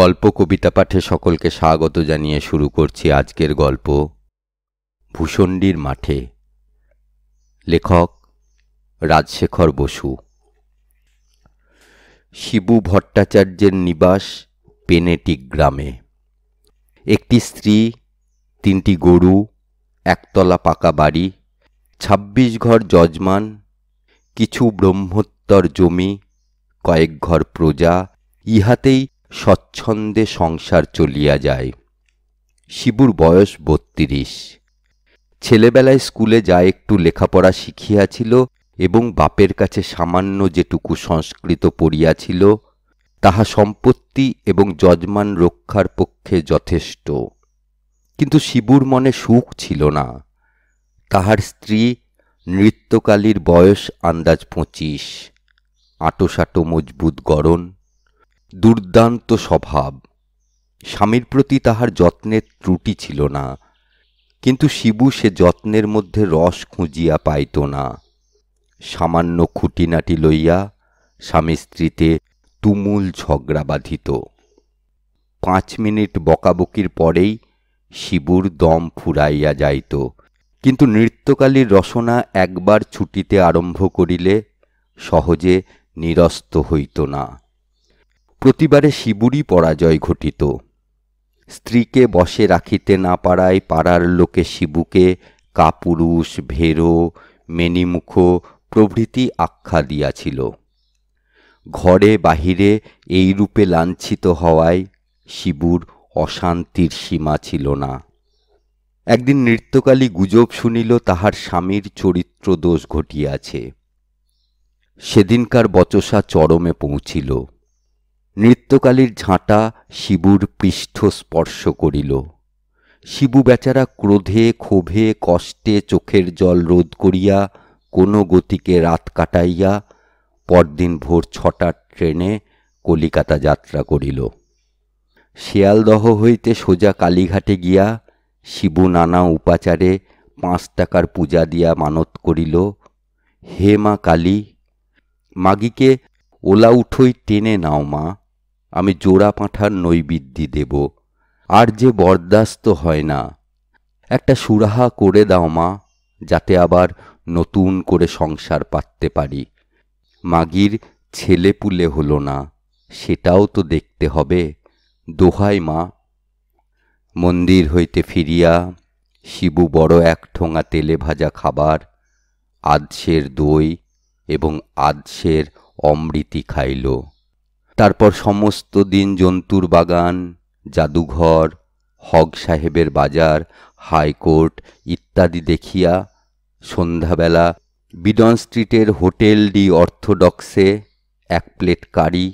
গল্প কবিতা পাঠে সকলকে স্বাগত জানিয়ে শুরু করছি আজকের গল্প ভূষণ্ডির মাঠে লেখক রাজশেখর বসু শিবু ভট্টাচার্যের নিবাস পেনেটিক গ্রামে একটি স্ত্রী তিনটি গরু একতলা পাকা বাড়ি ছাব্বিশ ঘর যজমান কিছু ব্রহ্মোত্তর জমি কয়েক ঘর প্রজা ইহাতেই স্বচ্ছন্দে সংসার চলিয়া যায় শিবুর বয়স বত্রিশ ছেলেবেলায় স্কুলে যা একটু লেখাপড়া শিখিয়াছিল এবং বাপের কাছে সামান্য যেটুকু সংস্কৃত পড়িয়াছিল তাহা সম্পত্তি এবং যজমান রক্ষার পক্ষে যথেষ্ট কিন্তু শিবুর মনে সুখ ছিল না তাহার স্ত্রী নৃত্যকালীর বয়স আন্দাজ পঁচিশ আটোসাটো মজবুত গড়ন দুর্দান্ত স্বভাব স্বামীর প্রতি তাহার যত্নের ত্রুটি ছিল না কিন্তু শিবু সে যত্নের মধ্যে রস খুঁজিয়া পাইত না সামান্য খুঁটিনাটি লইয়া স্বামী স্ত্রীতে তুমুল ঝগড়া বাঁধিত পাঁচ মিনিট বকাবকির পরেই শিবুর দম ফুরাইয়া যাইত কিন্তু নৃত্যকালীর রসনা একবার ছুটিতে আরম্ভ করিলে সহজে নিরস্ত হইত না প্রতিবারে শিবুরই পরাজয় ঘটিত স্ত্রীকে বসে রাখিতে না পারায় পাড়ার লোকে শিবুকে কাপুরুষ ভেরো মেনিমুখ প্রভৃতি আখ্যা দিয়াছিল ঘরে বাহিরে এই রূপে লাঞ্ছিত হওয়ায় শিবুর অশান্তির সীমা ছিল না একদিন নৃত্যকালী গুজব শুনিল তাহার স্বামীর চরিত্র দোষ ঘটিয়াছে সেদিনকার বচসা চরমে পৌঁছিল নৃত্যকালীর ঝাঁটা শিবুর পৃষ্ঠ স্পর্শ করিল শিবু বেচারা ক্রোধে ক্ষোভে কষ্টে চোখের জল রোধ করিয়া কোনো গতিকে রাত কাটাইয়া পরদিন ভোর ছটার ট্রেনে কলিকাতা যাত্রা করিল শিয়ালদহ হইতে সোজা কালীঘাটে গিয়া শিবু নানা উপাচারে পাঁচ টাকার পূজা দিয়া মানত করিল হে মা কালী মাগিকে ওলা উঠোই টেনে নাও মা আমি জোড়া পাঁঠার নৈবিদ্যি দেব আর যে বরদাস্ত হয় না একটা সুরাহা করে দাও মা যাতে আবার নতুন করে সংসার পাততে পারি মাগির ছেলে পুলে হলো না সেটাও তো দেখতে হবে দোহাই মা মন্দির হইতে ফিরিয়া শিবু বড় এক ঠোঙা তেলে ভাজা খাবার আদশের দই এবং আদশের অমৃতি খাইল তারপর সমস্ত দিন জন্তুর বাগান জাদুঘর হক সাহেবের বাজার হাইকোর্ট ইত্যাদি দেখিয়া সন্ধ্যাবেলা বিডন স্ট্রিটের হোটেল ডি অর্থোডক্সে এক প্লেট কারি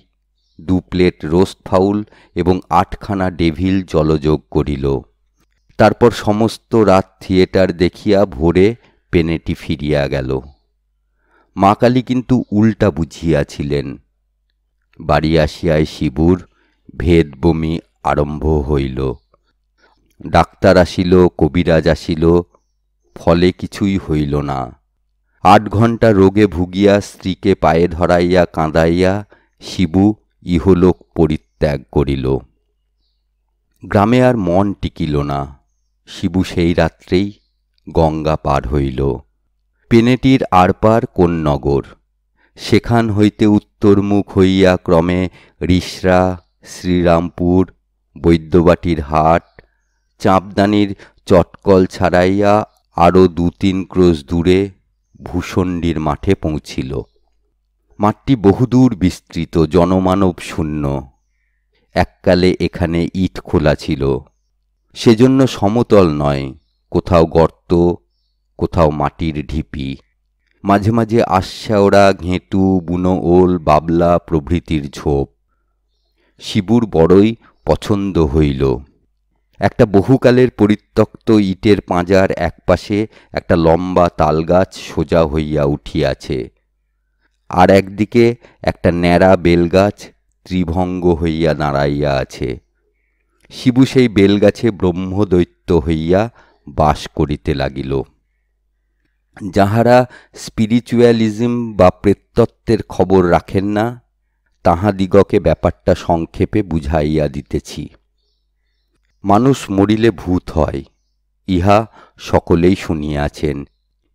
দু প্লেট রোস্ট ফাউল এবং আটখানা ডেভিল জলযোগ করিল তারপর সমস্ত রাত থিয়েটার দেখিয়া ভোরে পেনেটি ফিরিয়া গেল মা কালী কিন্তু উল্টা বুঝিয়াছিলেন বাড়ি আসিয়ায় শিবুর ভেদ বমি আরম্ভ হইল ডাক্তার আসিল কবিরাজ আসিল ফলে কিছুই হইল না আট ঘন্টা রোগে ভুগিয়া স্ত্রীকে পায়ে ধরাইয়া কাঁদাইয়া শিবু ইহলোক পরিত্যাগ করিল গ্রামে আর মন টিকিল না শিবু সেই রাত্রেই গঙ্গা পার হইল পেনেটির আরপার নগর সেখান হইতে উত্তরমুখ হইয়া ক্রমে রিসরা শ্রীরামপুর বৈদ্যবাটির হাট চাঁপদানির চটকল ছাড়াইয়া আরও দু তিন ক্রোশ দূরে ভূষণ্ডির মাঠে পৌঁছিল মাঠটি বহুদূর বিস্তৃত জনমানব শূন্য এককালে এখানে ইট খোলা ছিল সেজন্য সমতল নয় কোথাও গর্ত কোথাও মাটির ঢিপি মাঝে মাঝে আশ্যাওড়া ঘেঁটু বুনো ওল বাবলা প্রভৃতির ঝোপ শিবুর বড়ই পছন্দ হইল একটা বহুকালের পরিত্যক্ত ইটের পাঁজার একপাশে একটা লম্বা তালগাছ সোজা হইয়া উঠিয়াছে আর একদিকে একটা ন্যাড়া বেলগাছ ত্রিভঙ্গ হইয়া দাঁড়াইয়া আছে শিবু সেই বেলগাছে ব্রহ্মদৈত্য হইয়া বাস করিতে লাগিল যাহারা স্পিরিচুয়ালিজম বা প্রেতত্ত্বের খবর রাখেন না তাহাদিগকে ব্যাপারটা সংক্ষেপে বুঝাইয়া দিতেছি মানুষ মরিলে ভূত হয় ইহা সকলেই শুনিয়াছেন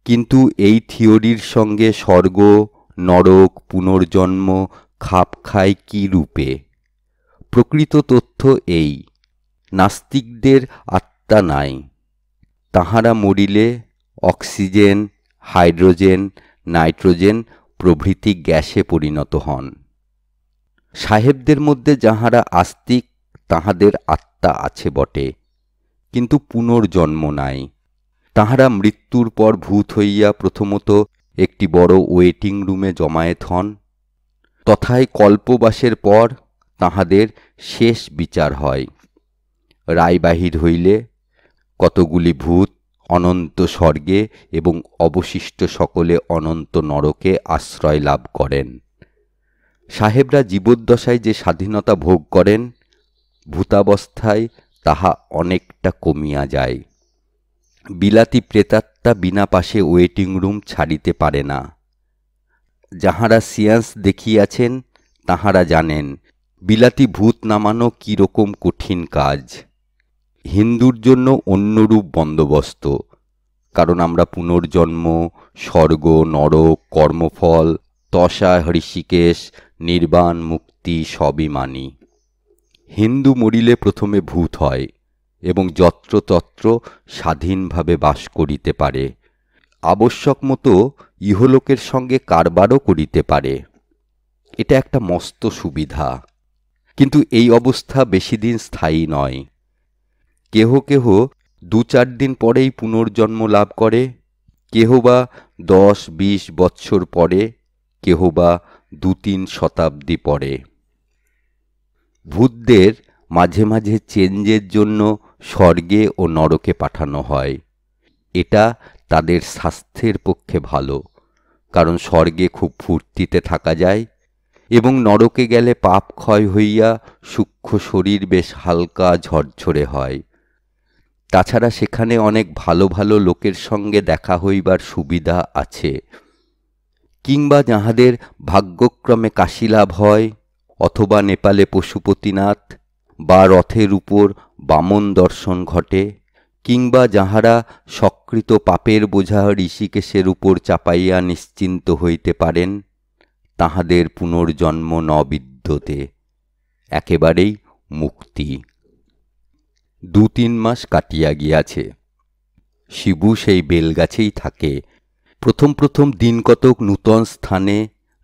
কিন্তু এই থিওরির সঙ্গে স্বর্গ নরক পুনর্জন্ম খাপ খায় কী রূপে প্রকৃত তথ্য এই নাস্তিকদের আত্মা নাই তাহারা মরিলে অক্সিজেন হাইড্রোজেন নাইট্রোজেন প্রভৃতি গ্যাসে পরিণত হন সাহেবদের মধ্যে যাহারা আস্তিক তাহাদের আত্মা আছে বটে কিন্তু পুনর্জন্ম নাই তাহারা মৃত্যুর পর ভূত হইয়া প্রথমত একটি বড় ওয়েটিং রুমে জমায়েত হন তথায় কল্পবাসের পর তাহাদের শেষ বিচার হয় রায় বাহির হইলে কতগুলি ভূত অনন্ত স্বর্গে এবং অবশিষ্ট সকলে অনন্ত নরকে আশ্রয় লাভ করেন সাহেবরা জীবদ্দশায় যে স্বাধীনতা ভোগ করেন ভূতাবস্থায় তাহা অনেকটা কমিয়া যায় বিলাতি প্রেতাত্মা বিনা পাশে ওয়েটিং রুম ছাড়িতে পারে না যাহারা সিয়ান্স দেখিয়াছেন তাহারা জানেন বিলাতি ভূত নামানো কীরকম কঠিন কাজ হিন্দুর জন্য অন্যরূপ বন্দোবস্ত কারণ আমরা পুনর্জন্ম স্বর্গ নরক কর্মফল তষা হৃষিকেশ নির্বাণ মুক্তি সবই মানি হিন্দু মরিলে প্রথমে ভূত হয় এবং যত্রতত্র স্বাধীনভাবে বাস করিতে পারে আবশ্যক মতো ইহলোকের সঙ্গে কারবারও করিতে পারে এটা একটা মস্ত সুবিধা কিন্তু এই অবস্থা বেশি দিন স্থায়ী নয় কেহ কেহ দু চার দিন পরেই পুনর্জন্ম লাভ করে কেহ বা দশ বিশ বৎসর পরে কেহ বা দু তিন শতাব্দী পরে ভূতদের মাঝে মাঝে চেঞ্জের জন্য স্বর্গে ও নরকে পাঠানো হয় এটা তাদের স্বাস্থ্যের পক্ষে ভালো কারণ স্বর্গে খুব ফুর্তিতে থাকা যায় এবং নরকে গেলে পাপ ক্ষয় হইয়া সূক্ষ্ম শরীর বেশ হালকা ঝরঝরে হয় তাছাড়া সেখানে অনেক ভালো ভালো লোকের সঙ্গে দেখা হইবার সুবিধা আছে কিংবা যাহাদের ভাগ্যক্রমে কাশিলাভ হয় অথবা নেপালে পশুপতিনাথ বা রথের উপর বামন দর্শন ঘটে কিংবা যাহারা সকৃত পাপের বোঝা ঋষিকেশের উপর চাপাইয়া নিশ্চিন্ত হইতে পারেন তাহাদের পুনর্জন্ম নবিদ্যতে একেবারেই মুক্তি দু তিন মাস কাটিয়া গিয়াছে শিবু সেই বেলগাছেই থাকে প্রথম প্রথম দিন কতক নূতন স্থানে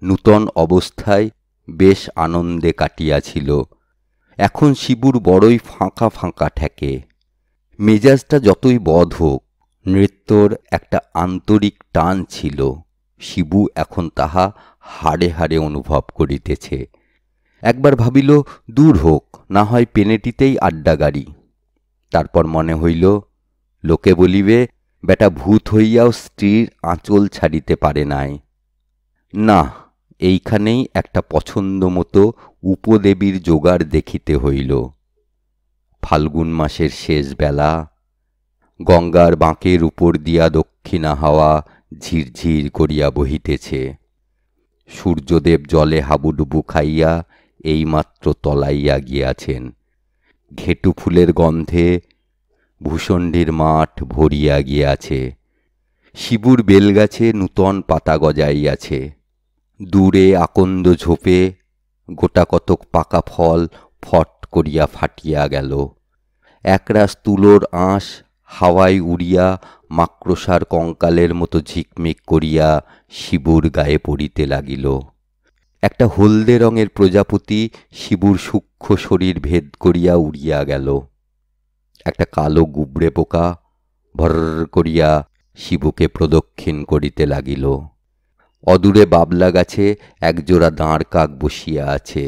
নূতন অবস্থায় বেশ আনন্দে কাটিয়াছিল এখন শিবুর বড়ই ফাঁকা ফাঁকা ঠেকে মেজাজটা যতই বধ হোক নৃত্যর একটা আন্তরিক টান ছিল শিবু এখন তাহা হাড়ে হাড়ে অনুভব করিতেছে একবার ভাবিল দূর হোক না হয় পেনেটিতেই আড্ডা গাড়ি তারপর মনে হইল লোকে বলিবে বেটা ভূত হইয়াও স্ত্রীর আঁচল ছাড়িতে পারে নাই না এইখানেই একটা পছন্দ মতো উপদেবীর জোগাড় দেখিতে হইল ফাল্গুন মাসের শেষ বেলা গঙ্গার বাঁকের উপর দিয়া দক্ষিণা হাওয়া ঝিরঝির করিয়া বহিতেছে সূর্যদেব জলে হাবুডুবু খাইয়া এইমাত্র তলাইয়া গিয়াছেন ঘেটু ফুলের গন্ধে ভূষণ্ডীর মাঠ ভরিয়া গিয়াছে শিবুর বেলগাছে নূতন পাতা গজাইয়াছে দূরে আকন্দ ঝোপে গোটা কতক পাকা ফল ফট করিয়া ফাটিয়া গেল একরাস তুলোর আঁশ হাওয়ায় উড়িয়া মাক্রসার কঙ্কালের মতো ঝিকমিক করিয়া শিবুর গায়ে পড়িতে লাগিল একটা হলদে রঙের প্রজাপতি শিবুর সূক্ষ্ম শরীর ভেদ করিয়া উড়িয়া গেল একটা কালো গুবড়ে পোকা ভর করিয়া শিবকে প্রদক্ষিণ করিতে লাগিল অদূরে বাবলা গাছে একজোড়া দাঁড় কাক বসিয়া আছে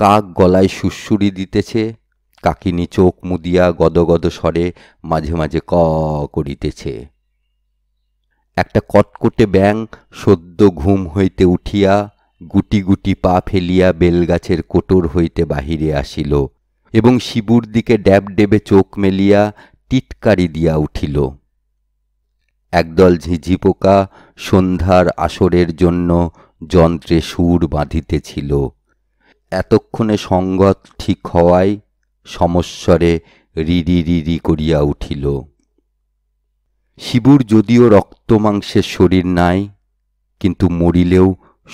কাক গলায় সুসুরি দিতেছে কাকিনী চোখ মুদিয়া গদগদ স্বরে মাঝে মাঝে ক করিতেছে একটা কটকটে ব্যাং সদ্য ঘুম হইতে উঠিয়া গুটি গুটি পা ফেলিয়া বেলগাছের কোটর হইতে বাহিরে আসিল এবং শিবুর দিকে ড্যাব ডেবে চোখ মেলিয়া টিটকারি দিয়া উঠিল একদল ঝিঝি পোকা সন্ধ্যার আসরের জন্য যন্ত্রে সুর বাঁধিতেছিল এতক্ষণে সঙ্গত ঠিক হওয়ায় সমস্বরে রিরি রিরি করিয়া উঠিল শিবুর যদিও রক্তমাংসের শরীর নাই কিন্তু মরিলেও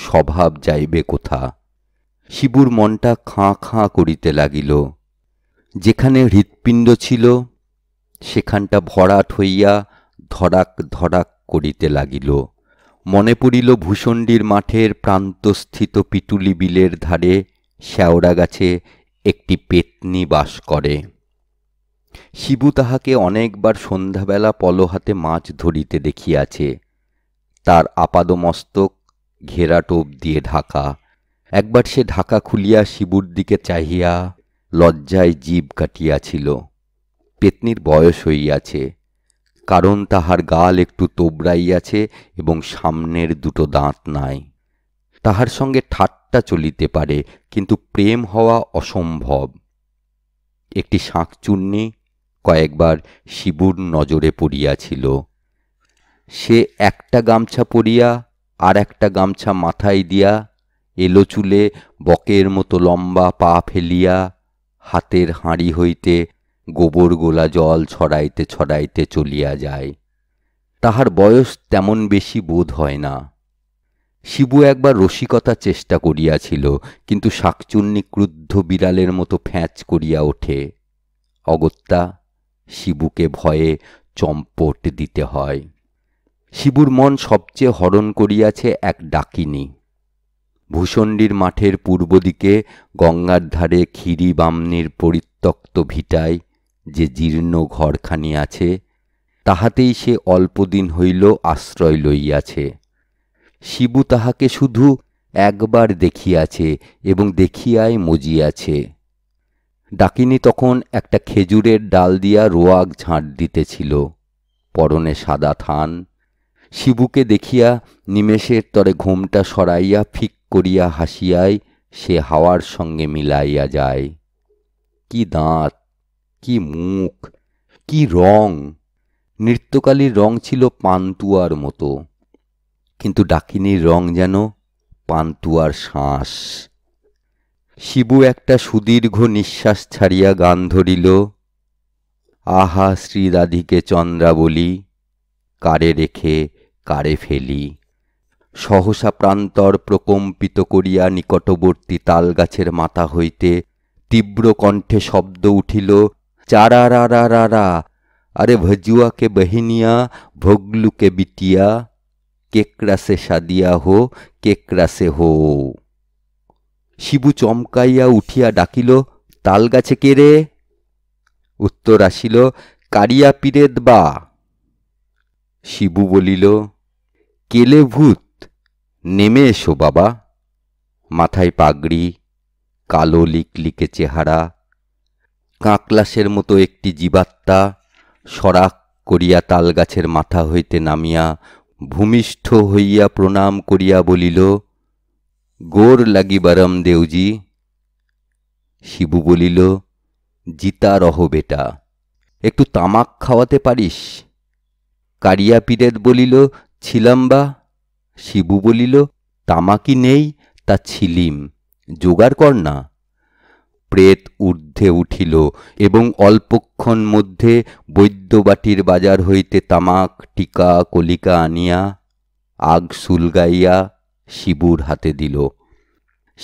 স্বভাব যাইবে কোথা শিবুর মনটা খাঁ খাঁ করিতে লাগিল যেখানে হৃৎপিণ্ড ছিল সেখানটা ভরাট হইয়া ধড়াক ধড়াক করিতে লাগিল মনে পড়িল ভূষণ্ডির মাঠের প্রান্তস্থিত পিটুলি বিলের ধারে শ্যাওড়া গাছে একটি পেতনি বাস করে শিবু তাহাকে অনেকবার সন্ধ্যাবেলা পলহাতে মাছ ধরিতে দেখিয়াছে তার আপাদমস্তক ঘেরা টোপ দিয়ে ঢাকা একবার সে ঢাকা খুলিয়া শিবুর দিকে চাহিয়া লজ্জায় জীব কাটিয়াছিল পেতনির বয়স হইয়াছে কারণ তাহার গাল একটু তোবড়াইয়াছে এবং সামনের দুটো দাঁত নাই তাহার সঙ্গে ঠাট্টা চলিতে পারে কিন্তু প্রেম হওয়া অসম্ভব একটি শাঁকচূর্ণি কয়েকবার শিবুর নজরে পড়িয়াছিল সে একটা গামছা পরিয়া আর একটা গামছা মাথায় দিয়া এলো চুলে বকের মতো লম্বা পা ফেলিয়া হাতের হাঁড়ি হইতে গোবর গোলা জল ছড়াইতে ছড়াইতে চলিয়া যায় তাহার বয়স তেমন বেশি বোধ হয় না শিবু একবার রসিকতা চেষ্টা করিয়াছিল কিন্তু শাকচুন্নি ক্রুদ্ধ বিড়ালের মতো ফ্যাঁচ করিয়া ওঠে অগত্যা শিবুকে ভয়ে চম্পট দিতে হয় শিবুর মন সবচেয়ে হরণ করিয়াছে এক ডাকিনী ভূষণ্ডীর মাঠের পূর্ব দিকে গঙ্গার ধারে ক্ষিরি বামনির পরিত্যক্ত ভিটায় যে জীর্ণ ঘরখানি আছে তাহাতেই সে অল্পদিন হইল আশ্রয় লইয়াছে শিবু তাহাকে শুধু একবার দেখিয়াছে এবং দেখিয়াই মজিয়াছে ডাকিনী তখন একটা খেজুরের ডাল দিয়া রোয়াগ ঝাঁট দিতেছিল পরনে সাদা থান শিবুকে দেখিয়া নিমেষের তরে ঘুমটা সরাইয়া ফিক করিয়া হাসিয়াই সে হাওয়ার সঙ্গে মিলাইয়া যায় কি দাঁত কি মুখ কি রং নৃত্যকালীর রং ছিল পান্তুয়ার মতো কিন্তু ডাকিনীর রং যেন পান্তুয়ার শ্বাস শিবু একটা সুদীর্ঘ নিঃশ্বাস ছাড়িয়া গান ধরিল আহা শ্রীরাধিকে চন্দ্রাবলী কারে রেখে কারে ফেলি সহসা প্রান্তর প্রকম্পিত করিয়া নিকটবর্তী তালগাছের মাথা হইতে তীব্র কণ্ঠে শব্দ উঠিল চারা রা রা রা রা আরে ভজুয়াকে বহিনিয়া ভগলুকে বিটিয়া কেকরাসে সাদিয়া হো কেকরাসে হো শিবু চমকাইয়া উঠিয়া ডাকিল তালগাছে কে রে উত্তর আসিল কারিয়া পিরেদ বা শিবু বলিল কেলে ভূত নেমে এসো বাবা মাথায় পাগড়ি কালো লিকলিকে চেহারা কাঁকলাসের মতো একটি জীবাত্মা সরাক করিয়া তালগাছের মাথা হইতে নামিয়া ভূমিষ্ঠ হইয়া প্রণাম করিয়া বলিল গোর লাগিবারম দেউজি শিবু বলিল জিতা রহ বেটা একটু তামাক খাওয়াতে পারিস কারিয়া পীরেত বলিল ছিলাম বা শিবু বলিল তামাকি নেই তা ছিলিম জোগাড় কর না প্রেত ঊর্ধ্বে উঠিল এবং অল্পক্ষণ মধ্যে বৈদ্যবাটির বাজার হইতে তামাক টিকা কলিকা আনিয়া আগ সুলগাইয়া শিবুর হাতে দিল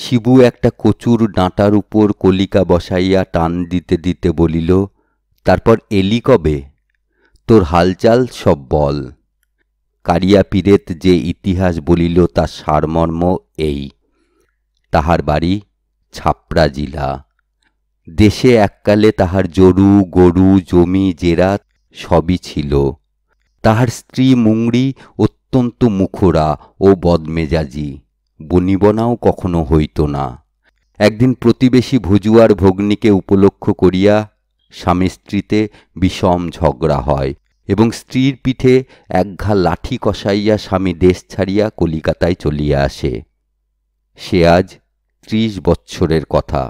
শিবু একটা কচুর ডাঁটার উপর কলিকা বসাইয়া টান দিতে দিতে বলিল তারপর এলি কবে তোর হালচাল সব বল কারিয়া পীরেত যে ইতিহাস বলিল তার সারমর্ম এই তাহার বাড়ি ছাপড়া জিলা দেশে এককালে তাহার জরু গরু জমি জেরাত সবই ছিল তাহার স্ত্রী মুংড়ি অত্যন্ত মুখরা ও বদমেজাজি বনিবনাও কখনো হইত না একদিন প্রতিবেশী ভুজুয়ার ভগ্নীকে উপলক্ষ করিয়া স্বামী স্ত্রীতে বিষম ঝগড়া হয় এবং স্ত্রীর পিঠে একঘা লাঠি কষাইয়া স্বামী দেশ ছাড়িয়া কলিকাতায় চলিয়া আসে সে আজ ত্রিশ বৎসরের কথা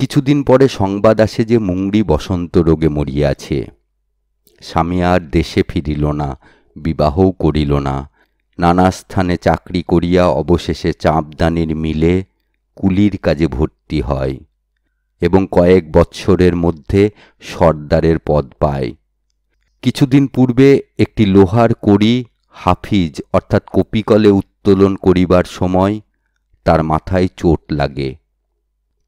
কিছুদিন পরে সংবাদ আসে যে মুংড়ি বসন্ত রোগে মরিয়াছে স্বামী আর দেশে ফিরিল না বিবাহও করিল না নানা স্থানে চাকরি করিয়া অবশেষে চাঁপদানির মিলে কুলির কাজে ভর্তি হয় এবং কয়েক বৎসরের মধ্যে সর্দারের পদ পায় কিছুদিন পূর্বে একটি লোহার কড়ি হাফিজ অর্থাৎ কপিকলে উত্তোলন করিবার সময় তার মাথায় চোট লাগে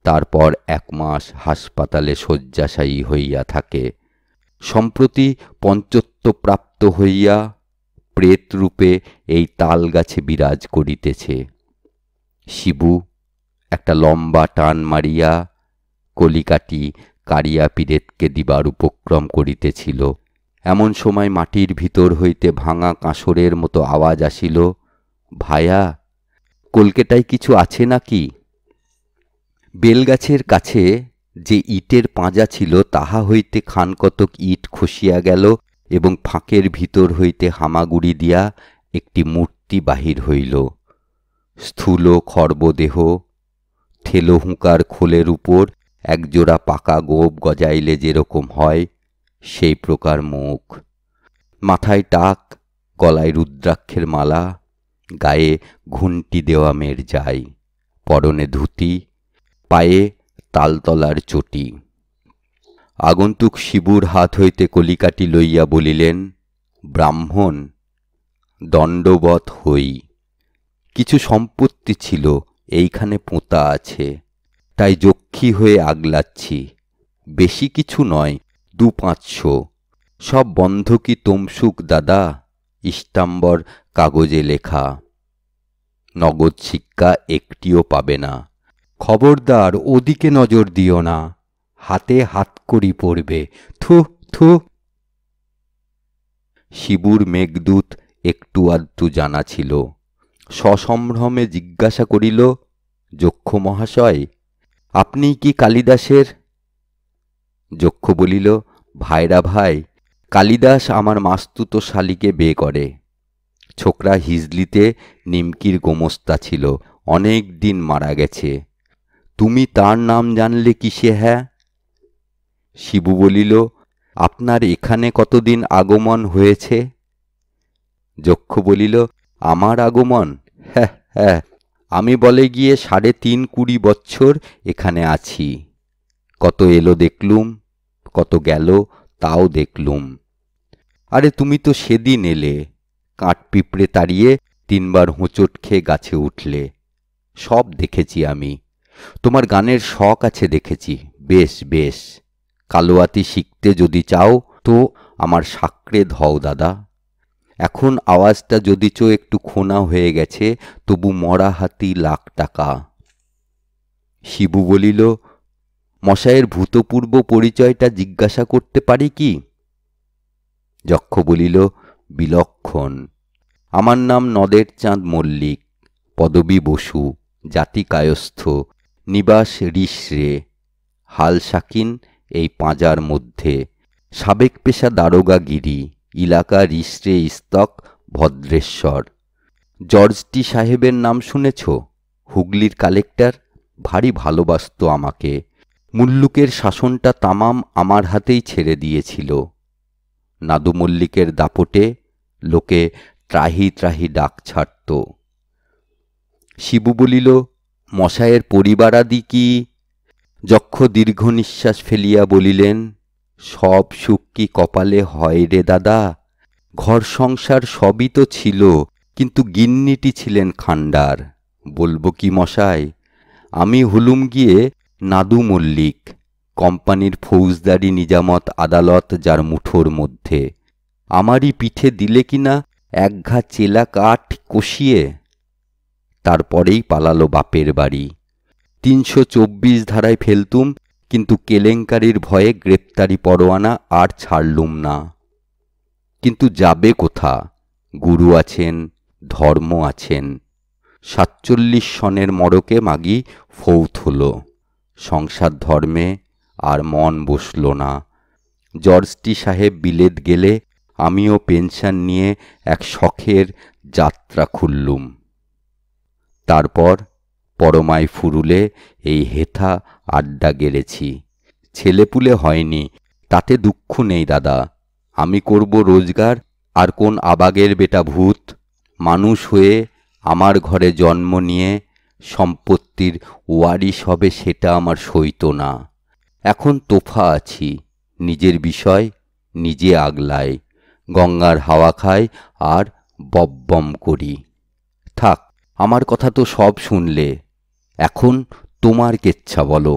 তারপর এক মাস হাসপাতালে শয্যাশায়ী হইয়া থাকে সম্প্রতি প্রাপ্ত হইয়া প্রেতরূপে এই তাল গাছে বিরাজ করিতেছে শিবু একটা লম্বা টান মারিয়া কলিকাটি কারিয়া পিরেতকে দিবার উপক্রম করিতেছিল এমন সময় মাটির ভিতর হইতে ভাঙা কাঁসরের মতো আওয়াজ আসিল ভায়া কলকেটায় কিছু আছে নাকি বেলগাছের কাছে যে ইটের পাঁজা ছিল তাহা হইতে খানকতক ইট খসিয়া গেল এবং ফাঁকের ভিতর হইতে হামাগুড়ি দিয়া একটি মূর্তি বাহির হইল স্থূল খর্বদেহ ঠেলো হুঁকার খোলের উপর একজোড়া পাকা গোপ গজাইলে যেরকম হয় সেই প্রকার মুখ মাথায় টাক গলায় রুদ্রাক্ষের মালা গায়ে ঘুন্টি দেওয়া মের যাই পরনে ধুতি পায়ে তালতলার চটি আগন্তুক শিবুর হাত হইতে কলিকাটি লইয়া বলিলেন ব্রাহ্মণ দণ্ডবধ হই কিছু সম্পত্তি ছিল এইখানে পোঁতা আছে তাই যক্ষী হয়ে আগলাচ্ছি বেশি কিছু নয় দু পাঁচশো সব বন্ধ কি তোমসুক দাদা ইস্তাম্বর কাগজে লেখা নগদ শিক্ষা একটিও পাবে না খবরদার ওদিকে নজর দিও না হাতে হাত করি পড়বে থু থু শিবুর মেঘদূত একটু আধটু জানা ছিল সসম্ভ্রমে জিজ্ঞাসা করিল যক্ষ মহাশয় আপনি কি কালিদাসের যক্ষ বলিল ভাইরা ভাই কালিদাস আমার মাস্তুত শালিকে বে করে ছোকরা হিজলিতে নিমকির গোমস্তা ছিল অনেক দিন মারা গেছে তুমি তার নাম জানলে কিসে হ্যাঁ শিবু বলিল আপনার এখানে কতদিন আগমন হয়েছে যক্ষ বলিল আমার আগমন হ্যাঁ হ্যাঁ আমি বলে গিয়ে সাড়ে তিন কুড়ি বছর এখানে আছি কত এলো দেখলুম কত গেল তাও দেখলুম আরে তুমি তো সেদিন এলে কাঠ পিঁপড়ে তাড়িয়ে তিনবার হোঁচট খেয়ে গাছে উঠলে সব দেখেছি আমি তোমার গানের শখ আছে দেখেছি বেশ বেশ কালোয়াতি শিখতে যদি চাও তো আমার সাকরে ধও দাদা এখন আওয়াজটা যদি চো একটু খোনা হয়ে গেছে তবু মরা হাতি লাখ টাকা শিবু বলিল মশায়ের ভূতপূর্ব পরিচয়টা জিজ্ঞাসা করতে পারি কি যক্ষ বলিল বিলক্ষণ আমার নাম নদের চাঁদ মল্লিক পদবী বসু জাতি কায়স্থ নিবাস রিসরে হাল শাকিন এই পাঁজার মধ্যে সাবেক পেশা দারোগা গিরি ইলাকা রিসরে ইস্তক ভদ্রেশ্বর জর্জ টি সাহেবের নাম শুনেছ হুগলির কালেক্টর ভারী ভালোবাসত আমাকে মুল্লুকের শাসনটা তামাম আমার হাতেই ছেড়ে দিয়েছিল নাদু মল্লিকের দাপটে লোকে ত্রাহি ত্রাহি ডাক ছাড়ত শিবু বলিল মশায়ের পরিবারাদি কি যক্ষ দীর্ঘ নিঃশ্বাস ফেলিয়া বলিলেন সব সুখ কি কপালে হয় রে দাদা ঘর সংসার সবই তো ছিল কিন্তু গিন্নিটি ছিলেন খান্ডার বলবো কি মশাই আমি হুলুম গিয়ে নাদু মল্লিক কোম্পানির ফৌজদারি নিজামত আদালত যার মুঠোর মধ্যে আমারই পিঠে দিলে কিনা এক ঘা চেলা কাঠ কষিয়ে তারপরেই পালালো বাপের বাড়ি তিনশো চব্বিশ ধারায় ফেলতুম কিন্তু কেলেঙ্কারির ভয়ে গ্রেপ্তারি পরোয়ানা আর ছাড়লুম না কিন্তু যাবে কোথা গুরু আছেন ধর্ম আছেন সাতচল্লিশ সনের মরকে মাগি ফৌথ হলো সংসার ধর্মে আর মন বসল না জর্জটি সাহেব বিলেত গেলে আমিও পেনশন নিয়ে এক শখের যাত্রা খুললুম তারপর পরমায় ফুরুলে এই হেথা আড্ডা গেড়েছি ছেলেপুলে হয়নি তাতে দুঃখ নেই দাদা আমি করব রোজগার আর কোন আবাগের বেটা ভূত মানুষ হয়ে আমার ঘরে জন্ম নিয়ে সম্পত্তির ওয়ারিশ হবে সেটা আমার সইত না এখন তোফা আছি নিজের বিষয় নিজে আগলায় গঙ্গার হাওয়া খায় আর বব্বম করি থাক আমার কথা তো সব শুনলে এখন তোমার কেচ্ছা বলো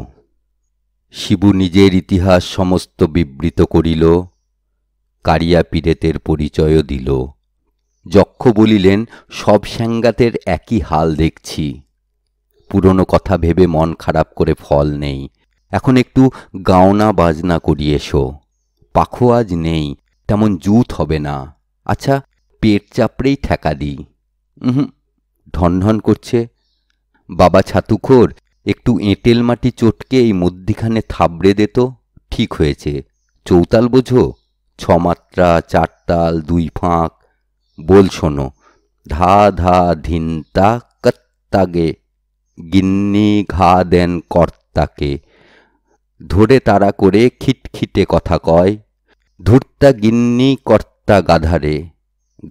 শিবু নিজের ইতিহাস সমস্ত বিবৃত করিল কারিয়া পীরেতের পরিচয়ও দিল যক্ষ বলিলেন সব স্যাঙ্গাতের একই হাল দেখছি পুরনো কথা ভেবে মন খারাপ করে ফল নেই এখন একটু গাওনা বাজনা করি এসো পাখোয়াজ নেই তেমন জুত হবে না আচ্ছা পেট চাপড়েই ঠেকা দিই হুম ঢনঢন করছে বাবা ছাতুখোর একটু এঁটেল মাটি চটকে এই মধ্যিখানে থাবড়ে দিত ঠিক হয়েছে চৌতাল বোঝো ছমাত্রা চারতাল দুই ফাঁক বল শোনো ধা ধা ধিন তা কত্তাগে গিন্নি ঘা দেন কর্তাকে ধরে তারা করে খিটখিটে কথা কয় ধূর্তা গিন্নি কর্তা গাধারে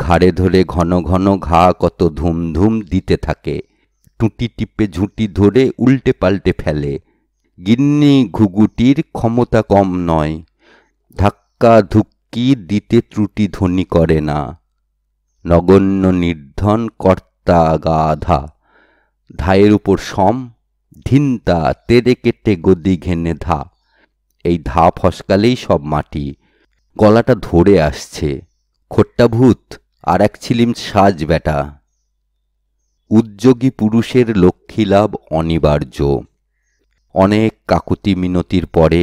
ঘাড়ে ধরে ঘন ঘন ঘা কত ধুমধুম দিতে থাকে টুটি টিপে ঝুঁটি ধরে উল্টে পাল্টে ফেলে গিন্নি ঘুগুটির ক্ষমতা কম নয় ধাক্কা ধুক্কি দিতে ত্রুটি ধ্বনি করে না নগণ্য নির্ধন কর্তা গাধা ধায়ের উপর সম ধিনতা তেরে কেটে গদি ঘেনে ধা এই ধা ফসকালেই সব মাটি গলাটা ধরে আসছে খোট্টা ভূত আর এক ছিলিম সাজ বেটা উদ্যোগী পুরুষের লক্ষ্মী লাভ অনিবার্য অনেক কাকুতি মিনতির পরে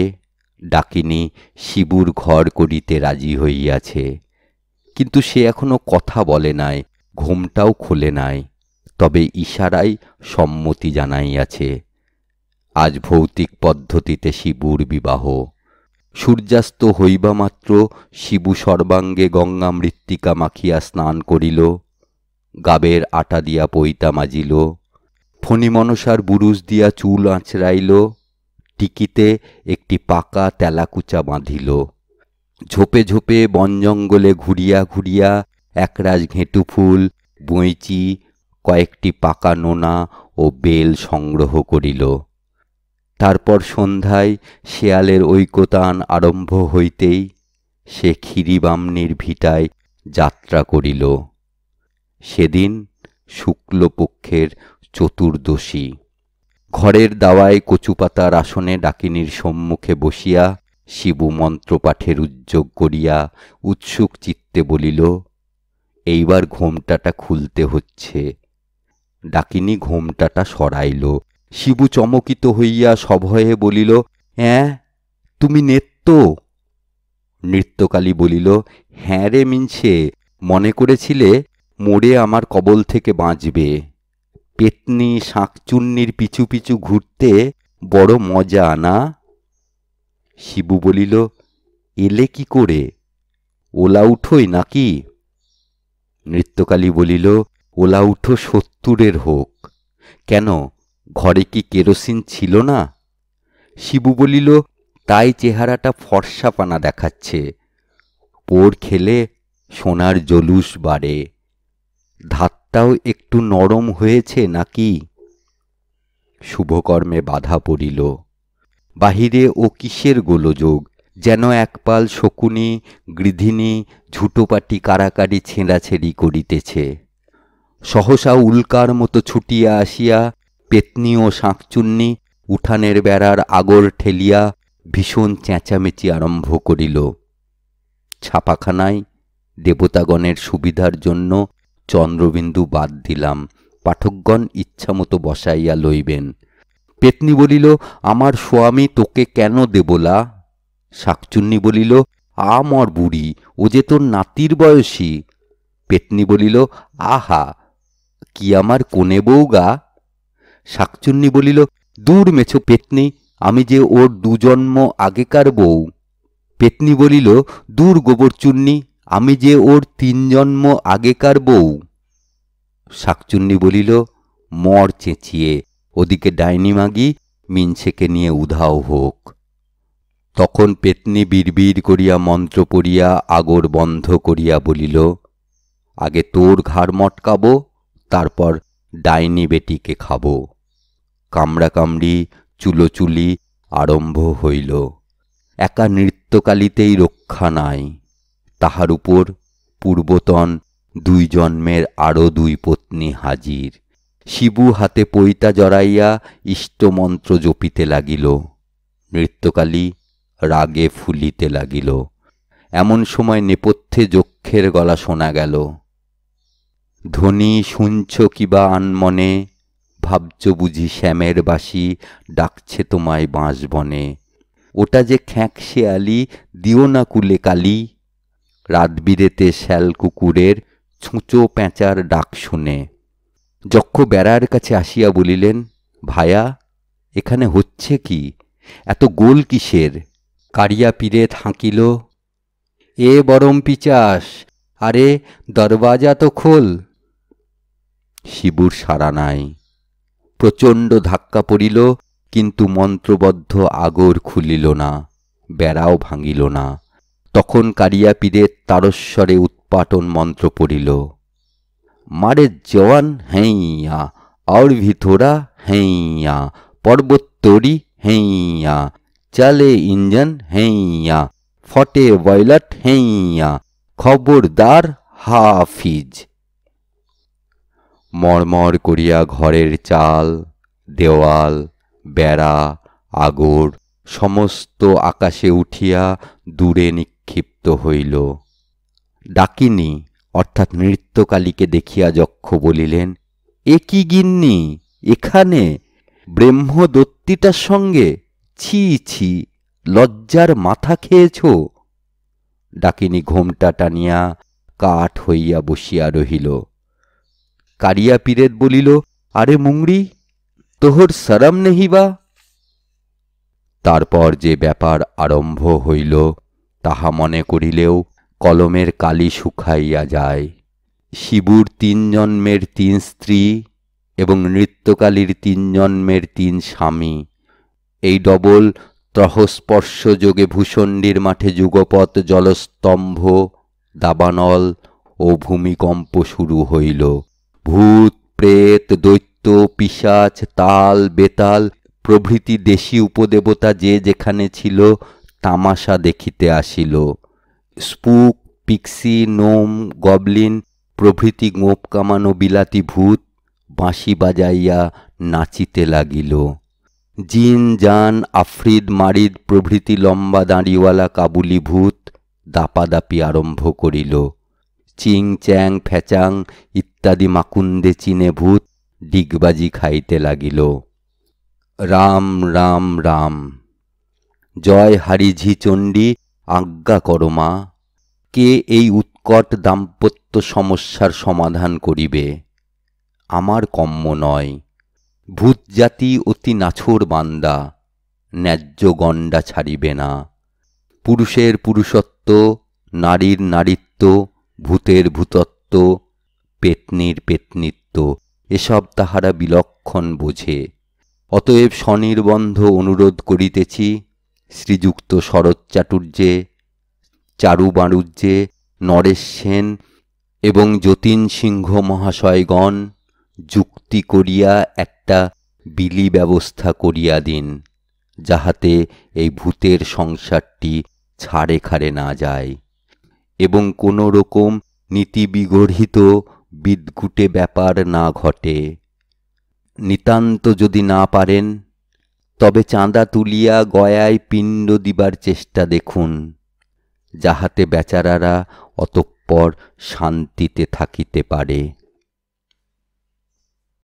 ডাকিনি শিবুর ঘর করিতে রাজি হইয়াছে কিন্তু সে এখনো কথা বলে নাই ঘুমটাও খোলে নাই তবে ইশারায় সম্মতি জানাইয়াছে আজ ভৌতিক পদ্ধতিতে শিবুর বিবাহ সূর্যাস্ত হইবামাত্র শিবু সর্বাঙ্গে গঙ্গা মৃত্তিকা মাখিয়া স্নান করিল গাবের আটা দিয়া পৈতা মাজিল ফণিমনসার বুরুজ দিয়া চুল আঁচড়াইল টিকিতে একটি পাকা তেলাকুচা বাঁধিল ঝোপে ঝোপে বন জঙ্গলে ঘুরিয়া ঘুরিয়া একরাজ ঘেঁটু ফুল বৈঁচি কয়েকটি পাকা নোনা ও বেল সংগ্রহ করিল তারপর সন্ধ্যায় শেয়ালের ঐকতান আরম্ভ হইতেই সে ক্ষিরিবামনির ভিটায় যাত্রা করিল সেদিন শুক্লপক্ষের চতুর্দশী ঘরের দাওয়ায় কচুপাতার আসনে ডাকিনীর সম্মুখে বসিয়া শিবু মন্ত্রপাঠের উজ্জ্বল করিয়া উৎসুক চিত্তে বলিল এইবার ঘোমটাটা খুলতে হচ্ছে ডাকিনী ঘোমটাটা সরাইল শিবু চমকিত হইয়া সভয়ে বলিল হ্যাঁ তুমি নেত্য নৃত্যকালী বলিল হ্যাঁ রে মিনছে মনে করেছিলে মোড়ে আমার কবল থেকে বাঁচবে পেতনি শাঁকচুন্নির পিছু পিছু ঘুরতে বড় মজা না শিবু বলিল এলে কি করে ওলা উঠোই নাকি নৃত্যকালী বলিল ওলা উঠো সত্তরের হোক কেন ঘরে কি কেরোসিন ছিল না শিবু বলিল তাই চেহারাটা ফর্সাপানা দেখাচ্ছে ওর খেলে সোনার জলুস বাড়ে ধাতটাও একটু নরম হয়েছে নাকি শুভকর্মে বাধা পড়িল বাহিরে ও কিসের গোলযোগ যেন একপাল শকুনি গৃধিনী ঝুটোপাটি কারাকারি ছেঁড়াছেড়ি করিতেছে সহসা উল্কার মতো ছুটিয়া আসিয়া পেতনি ও শাঁকচুন্নি উঠানের বেড়ার আগর ঠেলিয়া ভীষণ চেঁচামেচি আরম্ভ করিল ছাপাখানায় দেবতাগণের সুবিধার জন্য চন্দ্রবিন্দু বাদ দিলাম পাঠকগণ ইচ্ছামতো বসাইয়া লইবেন পেতনি বলিল আমার স্বামী তোকে কেন দেবলা শাকচুন্নি বলিল আমর বুড়ি ও যে তোর নাতির বয়সী পেতনি বলিল আহা কি আমার কোনে বউ গা শাকচুন্নি বলিল দূর মেছো পেতনি আমি যে ওর দুজন্ম আগেকার বউ পেতনি বলিল দূর গোবরচুন্নি আমি যে ওর তিন জন্ম আগেকার বউ শাকচুন্নি বলিল মর চেঁচিয়ে ওদিকে ডাইনি মাগি মিনছেকে নিয়ে উধাও হোক তখন পেতনি বিড়বিড় করিয়া মন্ত্র পড়িয়া আগর বন্ধ করিয়া বলিল আগে তোর ঘাড় মটকাবো তারপর ডাইনি বেটিকে খাব কামড়াকামড়ি চুলোচুলি আরম্ভ হইল একা নৃত্যকালিতেই রক্ষা নাই তাহার উপর পূর্বতন দুই জন্মের আরও দুই পত্নী হাজির শিবু হাতে পৈতা জড়াইয়া ইষ্টমন্ত্র জপিতে লাগিল নৃত্যকালী রাগে ফুলিতে লাগিল এমন সময় নেপথ্যে যক্ষের গলা শোনা গেল ধ্বনি শুনছ কিবা আনমনে ভাবছ বুঝি শ্যামের বাসি ডাকছে তোমায় বাঁশ বনে ওটা যে খ্যাঁক শেয়ালি দিও না কুলে কালি রাত বিরেতে শ্যাল কুকুরের ছুঁচো প্যাঁচার ডাক শুনে যক্ষ বেড়ার কাছে আসিয়া বলিলেন ভায়া এখানে হচ্ছে কি এত গোল কিসের কারিয়া পিরে থাকিল এ বরম পিচাস আরে দরওয়াজা তো খোল শিবুর সারা নাই প্রচণ্ড ধাক্কা পড়িল কিন্তু মন্ত্রবদ্ধ আগর খুলিল না বেড়াও ভাঙিল না তখন কারিয়া পীরের তারস্বরে উৎপাটন মন্ত্র পড়িল মারে জওয়ান হেঁয়া আর ভিতরা হেইয়া পর্বত তরি হেঁয়া চালে ইঞ্জন হেঁয়া ফটে বয়লট হেইয়া খবরদার হাফিজ মর্মর করিয়া ঘরের চাল দেওয়াল বেড়া আগর সমস্ত আকাশে উঠিয়া দূরে নিক্ষিপ্ত হইল ডাকিনী অর্থাৎ নৃত্যকালীকে দেখিয়া যক্ষ বলিলেন এ কি গিন্নি এখানে ব্রহ্মদত্তিটার সঙ্গে ছি ছি লজ্জার মাথা খেয়েছ ডাকিনী ঘোমটা টানিয়া কাঠ হইয়া বসিয়া রহিল কারিয়া পিরেত বলিল আরে মুংড়ি তোহর সরম নেহি বা তারপর যে ব্যাপার আরম্ভ হইল তাহা মনে করিলেও কলমের কালি শুকাইয়া যায় শিবুর তিন জন্মের তিন স্ত্রী এবং নৃত্যকালীর তিন জন্মের তিন স্বামী এই ডবল ত্রহস্পর্শ যোগে ভূষণ্ডীর মাঠে যুগপথ জলস্তম্ভ দাবানল ও ভূমিকম্প শুরু হইল ভূত প্রেত দৈত্য পিসাচ তাল বেতাল প্রভৃতি দেশি উপদেবতা যে যেখানে ছিল তামাশা দেখিতে আসিল স্পুক পিক্সি নোম গবলিন প্রভৃতি গোপ কামানো বিলাতি ভূত বাঁশি বাজাইয়া নাচিতে লাগিল জিন জান আফ্রিদ মারিদ প্রভৃতি লম্বা দাঁড়িওয়ালা কাবুলি ভূত দাপাদাপি আরম্ভ করিল চিং চ্যাং ফ্যাচাং ইত্যাদি মাকুন্দে চিনে ভূত ডিগবাজি খাইতে লাগিল রাম রাম রাম জয় হারিঝি চণ্ডী আজ্ঞা কর মা কে এই উৎকট দাম্পত্য সমস্যার সমাধান করিবে আমার কম্য নয় ভূত জাতি অতি নাছোর বান্দা ন্যায্য গণ্ডা ছাড়িবে না পুরুষের পুরুষত্ব নারীর নারীত্ব ভূতের ভূতত্ব পেতনির পেতনিত্ব এসব তাহারা বিলক্ষণ বোঝে অতএব স্বনির্বন্ধ অনুরোধ করিতেছি শ্রীযুক্ত শরৎ চাটুর্যে চারু নরেশ সেন এবং যতীন সিংহ মহাশয়গণ যুক্তি করিয়া একটা বিলি ব্যবস্থা করিয়া দিন যাহাতে এই ভূতের সংসারটি ছাড়ে খাড়ে না যায় এবং কোনো রকম নীতিবিগর্হিত বিদ্ঘুটে ব্যাপার না ঘটে নিতান্ত যদি না পারেন তবে চাঁদা তুলিয়া গয়ায় পিণ্ড দিবার চেষ্টা দেখুন যাহাতে বেচারারা অতঃপর শান্তিতে থাকিতে পারে